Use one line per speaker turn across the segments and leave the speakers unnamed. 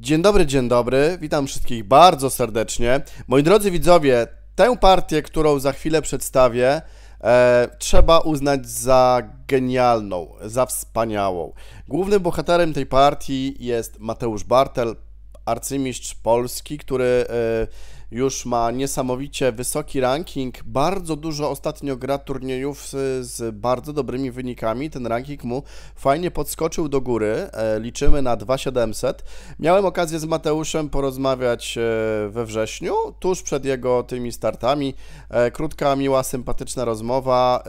Dzień dobry, dzień dobry. Witam wszystkich bardzo serdecznie. Moi drodzy widzowie, tę partię, którą za chwilę przedstawię, e, trzeba uznać za genialną, za wspaniałą. Głównym bohaterem tej partii jest Mateusz Bartel, arcymistrz Polski, który e, już ma niesamowicie wysoki ranking, bardzo dużo ostatnio gra turniejów y, z bardzo dobrymi wynikami, ten ranking mu fajnie podskoczył do góry, e, liczymy na 2700. Miałem okazję z Mateuszem porozmawiać e, we wrześniu, tuż przed jego tymi startami, e, krótka, miła, sympatyczna rozmowa,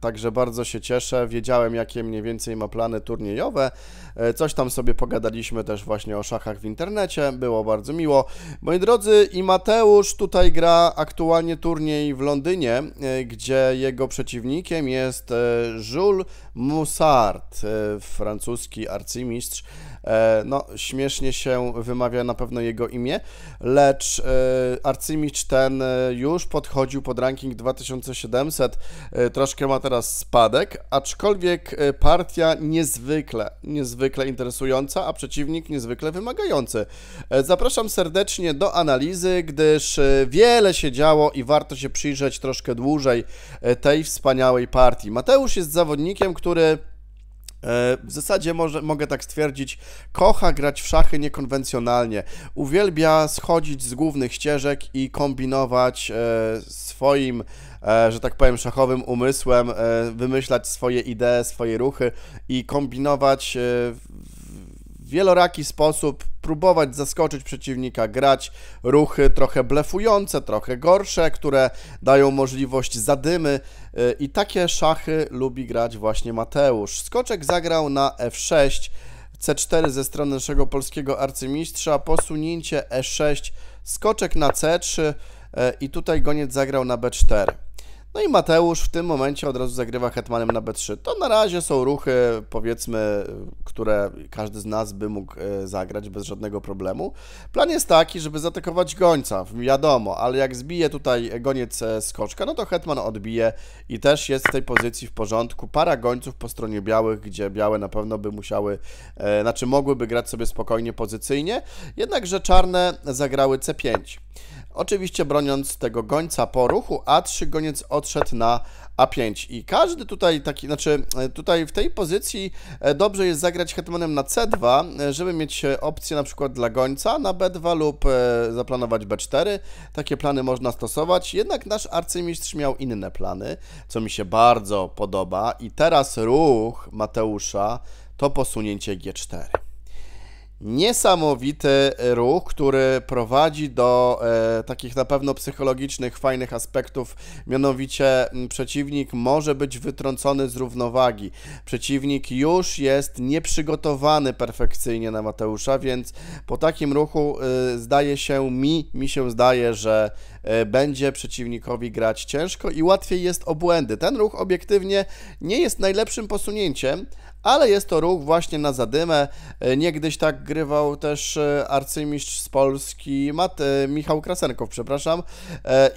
także bardzo się cieszę, wiedziałem jakie mniej więcej ma plany turniejowe, coś tam sobie pogadaliśmy też właśnie o szachach w internecie, było bardzo miło. Moi drodzy, i Mateusz Mateusz tutaj gra aktualnie turniej w Londynie, e, gdzie jego przeciwnikiem jest e, Jules Moussard, e, francuski arcymistrz E, no, śmiesznie się wymawia na pewno jego imię, lecz e, arcymistrz ten e, już podchodził pod ranking 2700, troszkę ma teraz spadek, aczkolwiek partia niezwykle, niezwykle interesująca, a przeciwnik niezwykle wymagający. Zapraszam serdecznie do analizy, gdyż wiele się działo i warto się przyjrzeć troszkę dłużej tej wspaniałej partii. Mateusz jest zawodnikiem, który E, w zasadzie może, mogę tak stwierdzić, kocha grać w szachy niekonwencjonalnie. Uwielbia schodzić z głównych ścieżek i kombinować e, swoim, e, że tak powiem, szachowym umysłem, wymyślać swoje idee, swoje ruchy i kombinować wieloraki sposób próbować zaskoczyć przeciwnika, grać ruchy trochę blefujące, trochę gorsze, które dają możliwość zadymy y, i takie szachy lubi grać właśnie Mateusz. Skoczek zagrał na f6, c4 ze strony naszego polskiego arcymistrza, posunięcie e6, skoczek na c3 y, i tutaj goniec zagrał na b4. No i Mateusz w tym momencie od razu zagrywa hetmanem na b3. To na razie są ruchy, powiedzmy, które każdy z nas by mógł e, zagrać bez żadnego problemu. Plan jest taki, żeby zaatakować gońca, wiadomo, ale jak zbije tutaj goniec skoczka, e, no to hetman odbije i też jest w tej pozycji w porządku. Para gońców po stronie białych, gdzie białe na pewno by musiały, e, znaczy mogłyby grać sobie spokojnie pozycyjnie, jednakże czarne zagrały c5. Oczywiście broniąc tego gońca po ruchu A3, goniec odszedł na A5 i każdy tutaj taki, znaczy e, tutaj w tej pozycji e, dobrze jest zagrać hetmanem na C2, e, żeby mieć opcję na przykład dla gońca na B2 lub zaplanować B4. Takie plany można stosować, jednak nasz arcymistrz miał inne plany, co mi się bardzo podoba i teraz ruch Mateusza to posunięcie G4 niesamowity ruch, który prowadzi do e, takich na pewno psychologicznych, fajnych aspektów. Mianowicie przeciwnik może być wytrącony z równowagi. Przeciwnik już jest nieprzygotowany perfekcyjnie na Mateusza, więc po takim ruchu e, zdaje się mi, mi się zdaje, że e, będzie przeciwnikowi grać ciężko i łatwiej jest obłędy. Ten ruch obiektywnie nie jest najlepszym posunięciem, ale jest to ruch właśnie na zadymę. E, niegdyś tak grywał też e, arcymistrz z Polski Mat, e, Michał Krasenkow, przepraszam,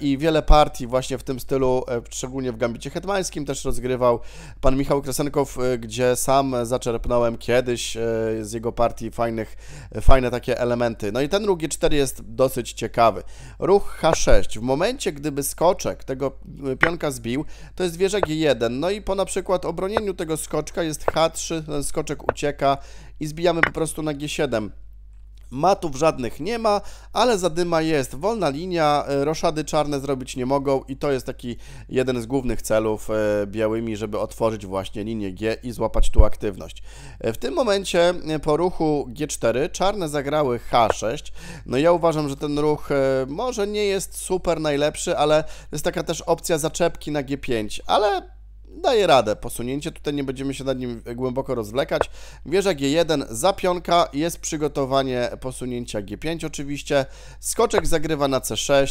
i wiele partii właśnie w tym stylu, szczególnie w Gambicie Hetmańskim też rozgrywał pan Michał Krasenkow, gdzie sam zaczerpnąłem kiedyś z jego partii fajnych, fajne takie elementy. No i ten ruch G4 jest dosyć ciekawy. Ruch H6. W momencie, gdyby skoczek tego pionka zbił, to jest wieża G1. No i po na przykład obronieniu tego skoczka jest H3, ten skoczek ucieka i zbijamy po prostu na G7. Matów żadnych nie ma, ale zadyma jest. Wolna linia, e, roszady czarne zrobić nie mogą i to jest taki jeden z głównych celów e, białymi, żeby otworzyć właśnie linię G i złapać tu aktywność. E, w tym momencie po ruchu G4 czarne zagrały H6. No ja uważam, że ten ruch może nie jest super najlepszy, ale jest taka też opcja zaczepki na G5, ale daje radę posunięcie. Tutaj nie będziemy się nad nim głęboko rozwlekać. Wieża G1 zapionka, jest przygotowanie posunięcia G5 oczywiście. Skoczek zagrywa na C6,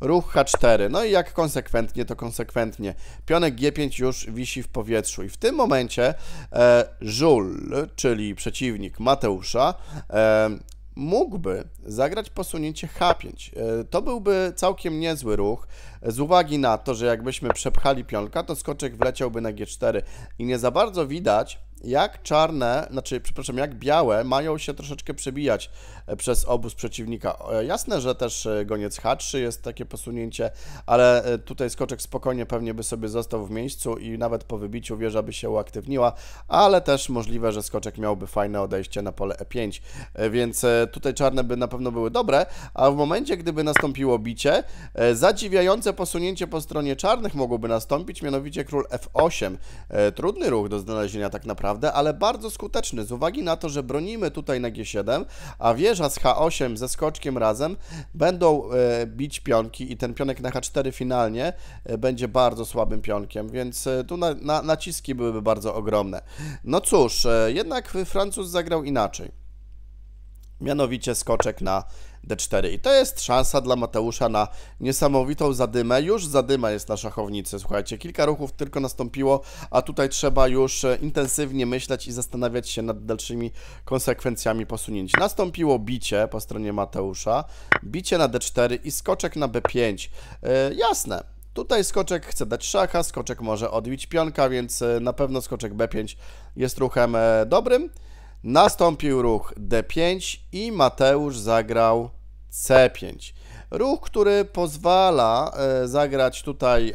ruch H4. No i jak konsekwentnie, to konsekwentnie. Pionek G5 już wisi w powietrzu i w tym momencie e, Żul, czyli przeciwnik Mateusza, e, mógłby zagrać posunięcie H5. E, to byłby całkiem niezły ruch, e, z uwagi na to, że jakbyśmy przepchali pionka, to skoczek wleciałby na G4 i nie za bardzo widać, jak czarne, znaczy, przepraszam, jak białe mają się troszeczkę przebijać e, przez obóz przeciwnika. E, jasne, że też e, goniec H3 jest takie posunięcie, ale tutaj skoczek spokojnie pewnie by sobie został w miejscu i nawet po wybiciu wieża by się uaktywniła, ale też możliwe, że skoczek miałby fajne odejście na pole E5, więc tutaj czarne by na pewno były dobre, a w momencie, gdyby nastąpiło bicie, zadziwiające posunięcie po stronie czarnych mogłoby nastąpić, mianowicie król F8. Trudny ruch do znalezienia tak naprawdę naprawdę, ale bardzo skuteczny z uwagi na to, że bronimy tutaj na G7, a wieża z H8 ze skoczkiem razem będą e, bić pionki i ten pionek na H4 finalnie e, będzie bardzo słabym pionkiem, więc e, tu na, na, naciski byłyby bardzo ogromne. No cóż, e, jednak Francuz zagrał inaczej. Mianowicie skoczek na D4. I to jest szansa dla Mateusza na niesamowitą zadymę. Już zadyma jest na szachownicy, słuchajcie. Kilka ruchów tylko nastąpiło, a tutaj trzeba już e, intensywnie myśleć i zastanawiać się nad dalszymi konsekwencjami posunięć. Nastąpiło bicie po stronie Mateusza, bicie na D4 i skoczek na B5. Yy, e, jasne, Tutaj skoczek chce dać szacha, skoczek może odbić pionka, więc e, na pewno skoczek B5 jest ruchem dobrym. Nastąpił ruch D5 i Mateusz zagrał C5. Ruch, który pozwala e, zagrać tutaj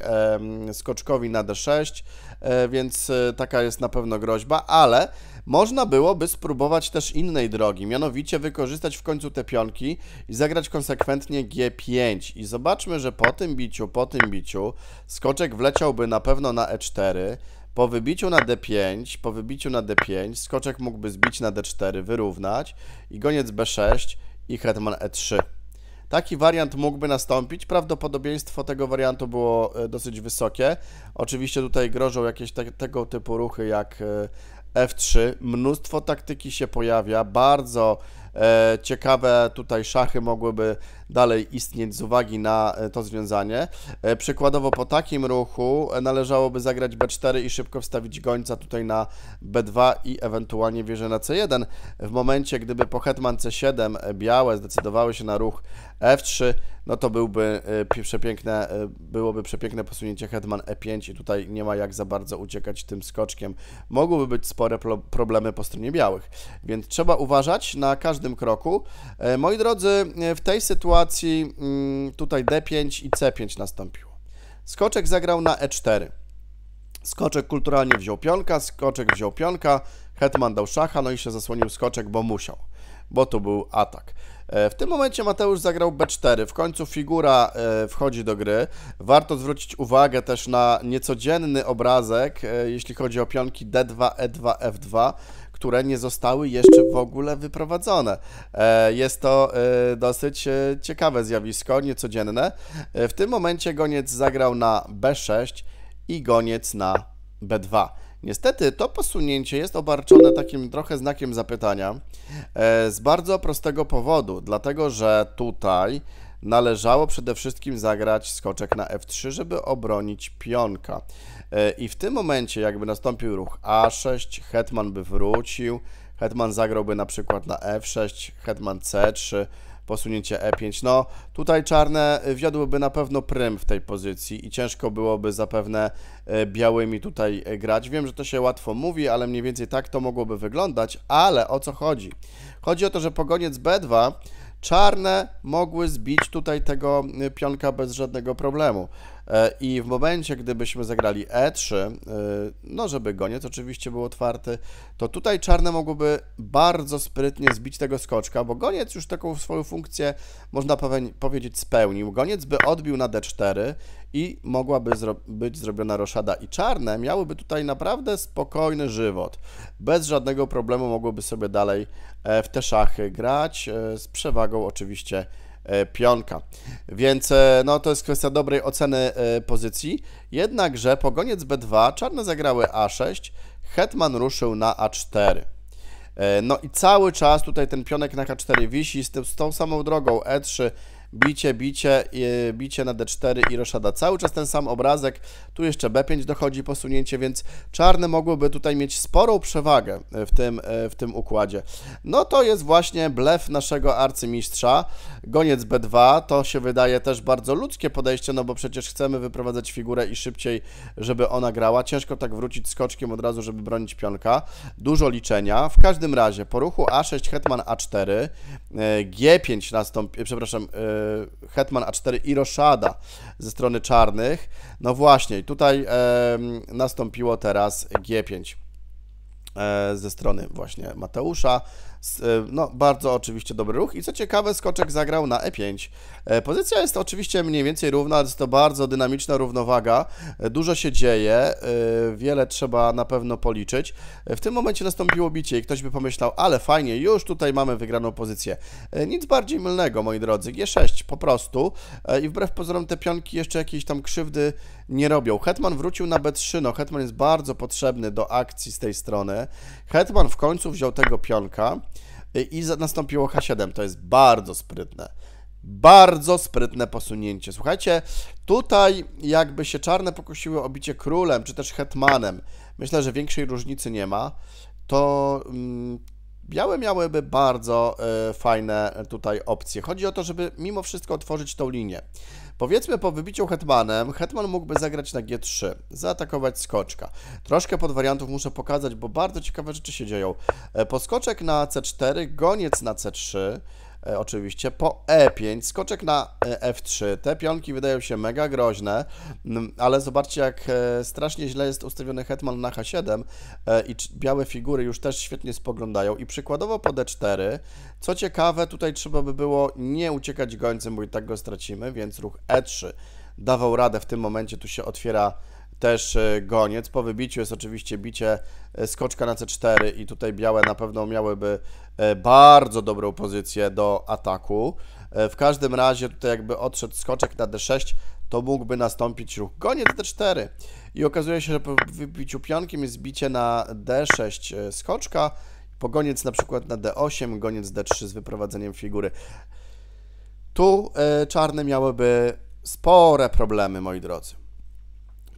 skoczkowi na D6, e, więc e, taka jest na pewno groźba, ale można byłoby spróbować też innej drogi, mianowicie wykorzystać w końcu te pionki i zagrać konsekwentnie G5. I zobaczmy, że po tym biciu, po tym biciu skoczek wleciałby na pewno na E4, po wybiciu na d5, po wybiciu na d5, skoczek mógłby zbić na d4, wyrównać i goniec b6 i hetman e3. Taki wariant mógłby nastąpić. Prawdopodobieństwo tego wariantu było e, dosyć wysokie. Oczywiście tutaj grożą jakieś te, tego typu ruchy jak e, F3. Mnóstwo taktyki się pojawia, bardzo E, ciekawe tutaj szachy mogłyby dalej istnieć z uwagi na e, to związanie. E, przykładowo po takim ruchu należałoby zagrać b4 i szybko wstawić gońca tutaj na b2 i ewentualnie wieżę na c1. W momencie, gdyby po hetman c7 białe zdecydowały się na ruch f3, no to byłby przepiękne, byłoby przepiękne posunięcie hetman e5 i tutaj nie ma jak za bardzo uciekać tym skoczkiem. Mogłyby być spore problemy po stronie białych, więc trzeba uważać na każdy każdym kroku. E, moi drodzy, e, w tej sytuacji mm, tutaj D5 i C5 nastąpiło. Skoczek zagrał na E4. Skoczek kulturalnie wziął pionka, skoczek wziął pionka, hetman dał szacha, no i się zasłonił skoczek, bo musiał, bo tu był atak. E, w tym momencie Mateusz zagrał B4, w końcu figura wchodzi do gry. Warto zwrócić uwagę też na niecodzienny obrazek, jeśli chodzi o pionki D2, E2, F2, które nie zostały jeszcze w ogóle wyprowadzone. E, jest to e, dosyć e, ciekawe zjawisko, niecodzienne. W tym momencie goniec zagrał na B6 i goniec na B2. Niestety to posunięcie jest obarczone takim trochę znakiem zapytania z bardzo prostego powodu, dlatego że tutaj należało przede wszystkim zagrać skoczek na F3, żeby obronić pionka. E, I w tym momencie jakby nastąpił ruch A6, hetman by wrócił, hetman zagrałby na przykład na F6, hetman C3, posunięcie E5. No tutaj czarne e, wiodłyby na pewno prym w tej pozycji i ciężko byłoby zapewne e, białymi tutaj grać. Wiem, że to się łatwo mówi, ale mniej więcej tak to mogłoby wyglądać, ale o co chodzi? Chodzi o to, że pogoniec B2 czarne mogły zbić tutaj tego pionka bez żadnego problemu. E, I w momencie, gdybyśmy zagrali E3, e, no żeby goniec oczywiście był otwarty, to tutaj czarne mogłoby bardzo sprytnie zbić tego skoczka, bo goniec już taką swoją funkcję, można powiedzieć, spełnił. Goniec by odbił na D4 i mogłaby zro być zrobiona roszada. I czarne miałyby tutaj naprawdę spokojny żywot. Bez żadnego problemu mogłyby sobie dalej e, w te szachy grać, z przewagą oczywiście E, pionka. Więc e, no to jest kwestia dobrej oceny e, pozycji. Jednakże po B2 czarne zagrały A6, hetman ruszył na A4. No i cały czas tutaj ten pionek na K4 wisi z, tym, z tą samą drogą E3, bicie, bicie, bicie na d4 i roszada. Cały czas ten sam obrazek, tu jeszcze b5 dochodzi posunięcie, więc czarne mogłyby tutaj mieć sporą przewagę e, w tym, e, w tym układzie. No to jest właśnie blef naszego arcymistrza, goniec b2, to się wydaje też bardzo ludzkie podejście, no bo przecież chcemy wyprowadzać figurę i szybciej, żeby ona grała. Ciężko tak wrócić skoczkiem od razu, żeby bronić pionka. Dużo liczenia. W każdym razie po ruchu a6 hetman a4, e, g5 nastąpi, przepraszam, E, Hetman A4 i Roszada ze strony czarnych. No właśnie, tutaj nastąpiło teraz G5 e, ze strony właśnie Mateusza. E, no, bardzo oczywiście dobry ruch i co ciekawe, skoczek zagrał na E5. E, pozycja jest oczywiście mniej więcej równa, ale jest to bardzo dynamiczna równowaga. E, dużo się dzieje, wiele trzeba na pewno policzyć. W tym momencie nastąpiło bicie i ktoś by pomyślał, ale fajnie, już tutaj mamy wygraną pozycję. Nic bardziej mylnego, moi drodzy. G6 po prostu i wbrew pozorom te pionki jeszcze jakiejś tam krzywdy nie robią. Hetman wrócił na B3, no Hetman jest bardzo potrzebny do akcji z tej strony. Hetman w końcu wziął tego pionka i nastąpiło H7. To jest bardzo sprytne. Bardzo sprytne posunięcie. Słuchajcie, tutaj jakby się czarne pokusiły o bicie królem, czy też hetmanem, myślę, że większej różnicy nie ma, to mm, Białe miałyby bardzo e, fajne tutaj opcje. Chodzi o to, żeby mimo wszystko otworzyć tą linię. Powiedzmy po wybiciu hetmanem, hetman mógłby zagrać na g3, zaatakować skoczka. Troszkę pod wariantów muszę pokazać, bo bardzo ciekawe rzeczy się dzieją. E, poskoczek na c4, goniec na c3, E, oczywiście po E5, skoczek na e, F3. Te pionki wydają się mega groźne, mm, ale zobaczcie jak e, strasznie źle jest ustawiony hetman na H7 i białe figury już też świetnie spoglądają i przykładowo po D4. Co ciekawe, tutaj trzeba by było nie uciekać gońcem, bo i tak go stracimy, więc ruch E3 dawał radę w tym momencie, tu się otwiera też e, goniec. Po wybiciu jest oczywiście bicie e, skoczka na C4 i tutaj białe na pewno miałyby e, bardzo dobrą pozycję do ataku. W każdym razie tutaj jakby odszedł skoczek na D6, to mógłby nastąpić ruch goniec D4. I okazuje się, że po wybiciu pionkiem jest bicie na D6 skoczka, pogoniec na przykład na D8, goniec D3 z wyprowadzeniem figury. Tu czarne miałyby spore problemy, moi drodzy.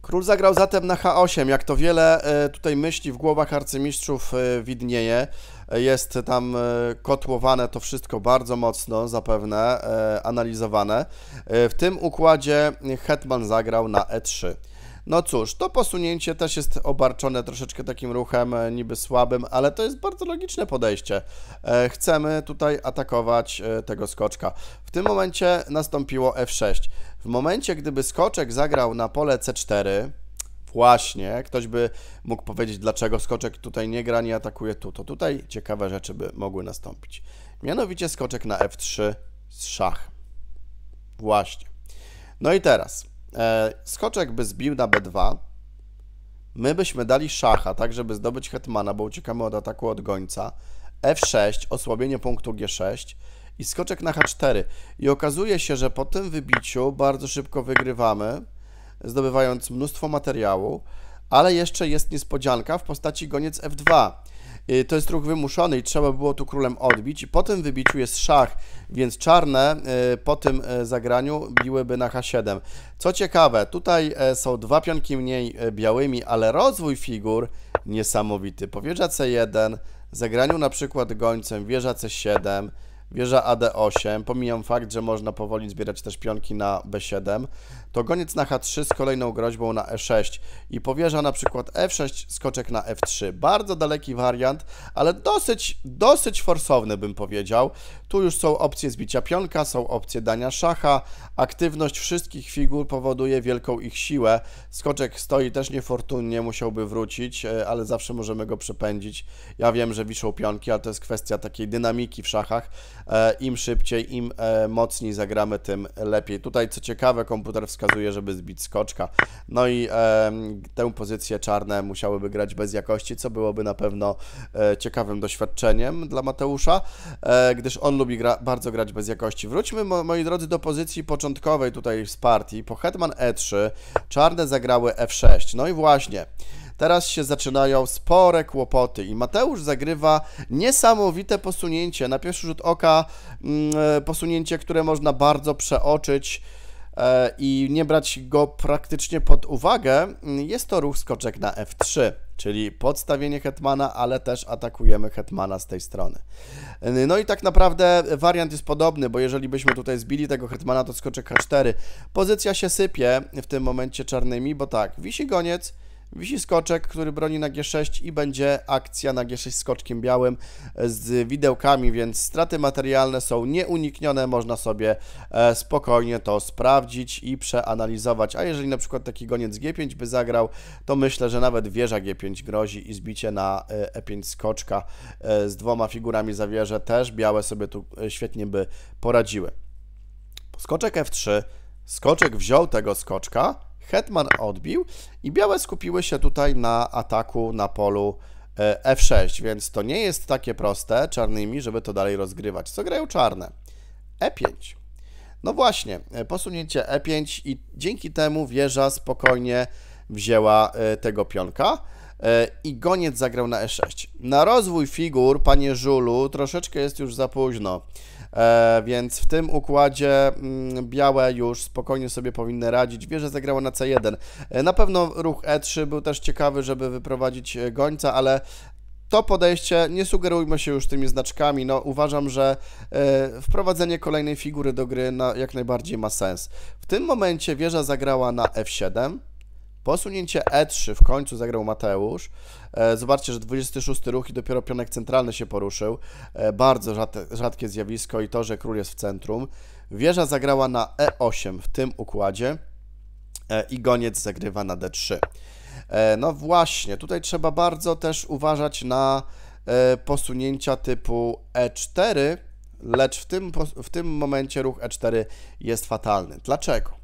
Król zagrał zatem na H8, jak to wiele e, tutaj myśli w głowach arcymistrzów e, widnieje. E, jest tam kotłowane to wszystko bardzo mocno, zapewne analizowane. W tym układzie Hetman zagrał na E3. No cóż, to posunięcie też jest obarczone troszeczkę takim ruchem niby słabym, ale to jest bardzo logiczne podejście. Chcemy tutaj atakować tego skoczka. W tym momencie nastąpiło F6. W momencie, gdyby skoczek zagrał na pole C4, właśnie, ktoś by mógł powiedzieć, dlaczego skoczek tutaj nie gra, nie atakuje tu, to tutaj ciekawe rzeczy by mogły nastąpić. Mianowicie skoczek na F3 z szach. Właśnie. No i teraz, e, skoczek by zbił na B2, my byśmy dali szacha, tak, żeby zdobyć hetmana, bo uciekamy od ataku od gońca. F6, osłabienie punktu G6, i skoczek na H4. I okazuje się, że po tym wybiciu bardzo szybko wygrywamy, zdobywając mnóstwo materiału, ale jeszcze jest niespodzianka w postaci goniec F2. To jest ruch wymuszony i trzeba było tu królem odbić. I po tym wybiciu jest szach, więc czarne y, po tym y, zagraniu biłyby na H7. Co ciekawe, tutaj e, są dwa pionki mniej e, białymi, ale rozwój figur niesamowity. Powieża C1, zagraniu na przykład gońcem, wieża C7, wieża AD8, pomijam fakt, że można powoli zbierać też pionki na B7, to goniec na H3 z kolejną groźbą na E6 i powierza na przykład F6, e skoczek na F3. Bardzo daleki wariant, ale dosyć, dosyć forsowny bym powiedział. Tu już są opcje zbicia pionka, są opcje dania szacha, aktywność wszystkich figur powoduje wielką ich siłę. Skoczek stoi też niefortunnie, musiałby wrócić, e, ale zawsze możemy go przepędzić. Ja wiem, że wiszą pionki, ale to jest kwestia takiej dynamiki w szachach, E, Im szybciej, im e, mocniej zagramy, tym lepiej. Tutaj, co ciekawe, komputer wskazuje, żeby zbić skoczka. No i e, tę pozycję czarne musiałyby grać bez jakości, co byłoby na pewno ciekawym doświadczeniem dla Mateusza, gdyż on lubi gra, bardzo grać bez jakości. Wróćmy, moi drodzy, do pozycji początkowej tutaj z partii. Po hetman e3 czarne zagrały f6. No i właśnie teraz się zaczynają spore kłopoty i Mateusz zagrywa niesamowite posunięcie, na pierwszy rzut oka mm, e, posunięcie, które można bardzo przeoczyć e, i nie brać go praktycznie pod uwagę, mm, jest to ruch skoczek na F3, czyli podstawienie hetmana, ale też atakujemy hetmana z tej strony. No i tak naprawdę wariant jest podobny, bo jeżeli byśmy tutaj zbili tego hetmana, to skoczek H4. Pozycja się sypie w tym momencie czarnymi, bo tak, wisi goniec, Wisi skoczek, który broni na G6 i będzie akcja na G6 skoczkiem białym z widełkami, więc straty materialne są nieuniknione, można sobie e, spokojnie to sprawdzić i przeanalizować. A jeżeli na przykład taki goniec G5 by zagrał, to myślę, że nawet wieża G5 grozi i zbicie na E5 e skoczka e, z dwoma figurami za wieżę też białe sobie tu świetnie by poradziły. Skoczek F3, skoczek wziął tego skoczka, Hetman odbił i białe skupiły się tutaj na ataku na polu e, F6, więc to nie jest takie proste czarnymi, żeby to dalej rozgrywać. Co grają czarne? E5. No właśnie, e, posunięcie E5 i dzięki temu wieża spokojnie wzięła e, tego pionka i goniec zagrał na E6. Na rozwój figur, panie Żulu, troszeczkę jest już za późno. E, więc w tym układzie mm, białe już spokojnie sobie powinny radzić. Wieża zagrała na C1. E, na pewno ruch E3 był też ciekawy, żeby wyprowadzić e, gońca, ale to podejście, nie sugerujmy się już tymi znaczkami, no uważam, że y, wprowadzenie kolejnej figury do gry jak najbardziej ma sens. W tym momencie wieża zagrała na F7, Posunięcie E3 w końcu zagrał Mateusz. E, zobaczcie, że 26 ruch i dopiero pionek centralny się poruszył. E, bardzo rzadkie zjawisko i to, że król jest w centrum. Wieża zagrała na E8 w tym układzie e, i goniec zagrywa na D3. No właśnie, tutaj trzeba bardzo też uważać na posunięcia typu E4, lecz w tym, w tym momencie ruch E4 jest fatalny. Dlaczego?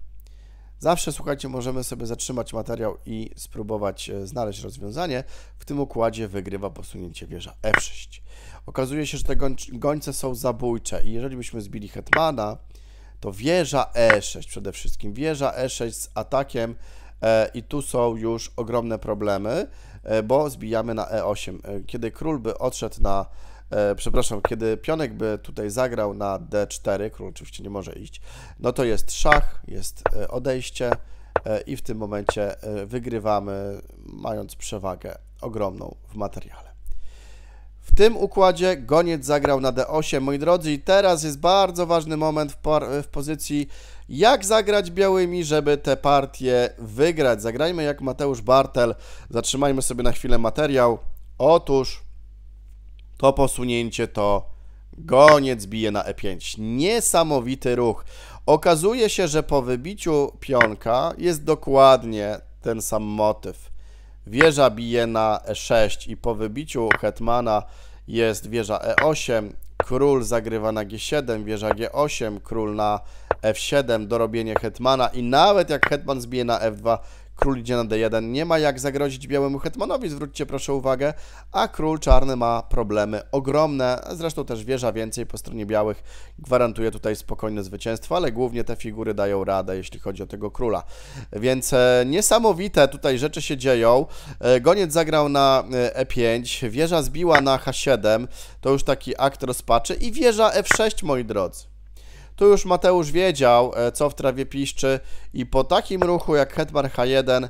Zawsze, słuchajcie, możemy sobie zatrzymać materiał i spróbować e, znaleźć rozwiązanie. W tym układzie wygrywa posunięcie wieża F6. Okazuje się, że te gońce są zabójcze i jeżeli byśmy zbili hetmana, to wieża E6 przede wszystkim, wieża E6 z atakiem e, i tu są już ogromne problemy, e, bo zbijamy na E8. E, kiedy król by odszedł na e, przepraszam, kiedy pionek by tutaj zagrał na d4, król oczywiście nie może iść, no to jest szach, jest e, odejście e, i w tym momencie e, wygrywamy, mając przewagę ogromną w materiale. W tym układzie goniec zagrał na d8. Moi drodzy, i teraz jest bardzo ważny moment w, w pozycji jak zagrać białymi, żeby tę partię wygrać. Zagrajmy jak Mateusz Bartel. Zatrzymajmy sobie na chwilę materiał. Otóż to posunięcie to goniec bije na e5. Niesamowity ruch. Okazuje się, że po wybiciu pionka jest dokładnie ten sam motyw. Wieża bije na e6 i po wybiciu hetmana jest wieża e8, król zagrywa na g7, wieża g8, król na f7, dorobienie hetmana i nawet jak hetman zbije na f2, Król idzie na D1, nie ma jak zagrozić białemu hetmanowi, zwróćcie proszę uwagę, a król czarny ma problemy ogromne, zresztą też wieża więcej po stronie białych gwarantuje tutaj spokojne zwycięstwo, ale głównie te figury dają radę, jeśli chodzi o tego króla. Więc e, niesamowite tutaj rzeczy się dzieją. E, Goniec zagrał na E5, e wieża zbiła na H7, to już taki akt rozpaczy i wieża F6, moi drodzy. Tu już Mateusz wiedział, e, co w trawie piszczy i po takim ruchu jak hetman H1,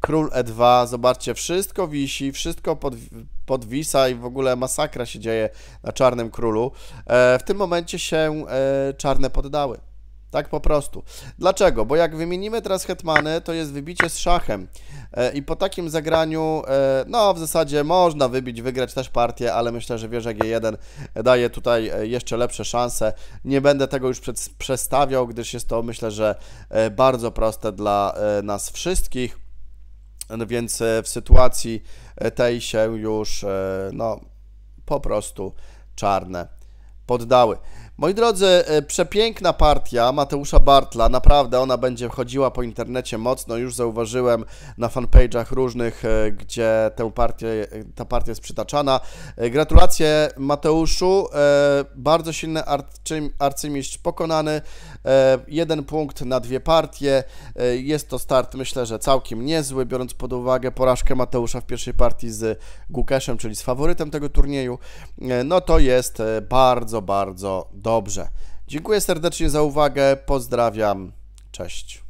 król E2, zobaczcie, wszystko wisi, wszystko pod, podwisa i w ogóle masakra się dzieje na czarnym królu. E, w tym momencie się e, czarne poddały. Tak po prostu. Dlaczego? Bo jak wymienimy teraz hetmany, to jest wybicie z szachem. E, I po takim zagraniu, e, no w zasadzie można wybić, wygrać też partię, ale myślę, że wieża G1 daje tutaj e, jeszcze lepsze szanse. Nie będę tego już przed, przestawiał, gdyż jest to myślę, że bardzo proste dla nas wszystkich. No więc w sytuacji tej się już, no po prostu czarne poddały. Moi drodzy, e, przepiękna partia Mateusza Bartla, naprawdę ona będzie chodziła po internecie mocno, już zauważyłem na fanpage'ach różnych, e, gdzie tę partię, ta partia jest przytaczana. E, gratulacje Mateuszu, bardzo silny arcymistrz pokonany, jeden punkt na dwie partie, jest to start myślę, że całkiem niezły, biorąc pod uwagę porażkę Mateusza w pierwszej partii z Gukeszem, czyli z faworytem tego turnieju, no to jest bardzo, bardzo dobry Dobrze. Dziękuję serdecznie za uwagę. Pozdrawiam. Cześć.